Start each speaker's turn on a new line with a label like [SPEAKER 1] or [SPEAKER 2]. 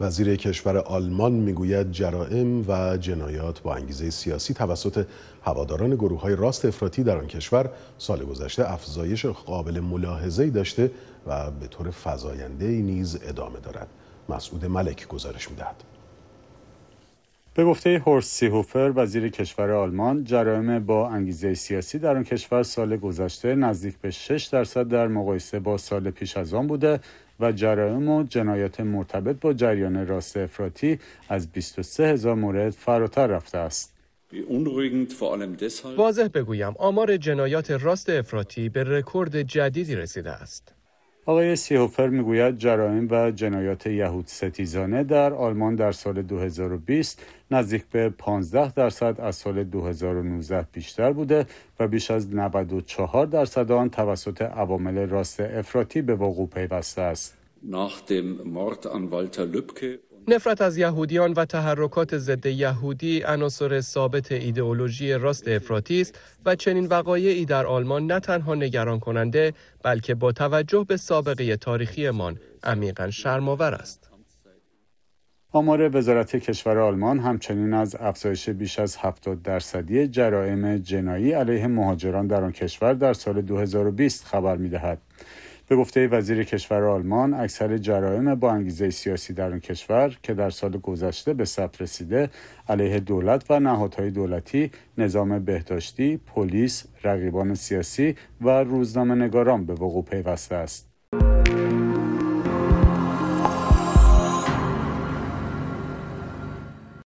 [SPEAKER 1] وزیر کشور آلمان میگوید جرائم و جنایات با انگیزه سیاسی توسط هواداران گروه های راست افراطی در آن کشور سال گذشته افزایش قابل ملاحظه‌ای داشته و به طور فزاینده نیز ادامه دارد مسعود ملک گزارش میدهد
[SPEAKER 2] به گفته هورست سیهوفر وزیر کشور آلمان جرائم با انگیزه سیاسی در آن کشور سال گذشته نزدیک به 6 درصد در مقایسه با سال پیش از آن بوده و جرائم و جنایات مرتبط با جریان راست افراطی از 23 هزار مورد فراتر رفته است. واضح
[SPEAKER 3] بگویم آمار جنایات راست افراطی به رکورد جدیدی رسیده است.
[SPEAKER 2] آقای سیهوفر میگوید جرائم و جنایات یهود ستیزانه در آلمان در سال 2020 نزدیک به 15 درصد از سال 2019 بیشتر بوده و بیش از 94 درصد آن توسط عوامل راست افراطی به وقوع پیوسته است.
[SPEAKER 3] نفرت از یهودیان و تحرکات ضد یهودی عناصر ثابت ایدئولوژی راست افراطی است و چنین وقایعی در آلمان نه تنها نگران کننده بلکه با توجه به سابقه تاریخیمان عمیقا شرمآور است
[SPEAKER 2] آمار وزارت کشور آلمان همچنین از افزایش بیش از 70 درصدی جرائم جنایی علیه مهاجران در آن کشور در سال 2020 خبر میدهد. به گفته وزیر کشور آلمان اکثر جرایم با انگیزه سیاسی در آن کشور که در سال گذشته به ثبت رسیده علیه دولت و نهادهای دولتی نظام بهداشتی پلیس رقیبان سیاسی و روزنامه نگاران به وقوع پیوسته است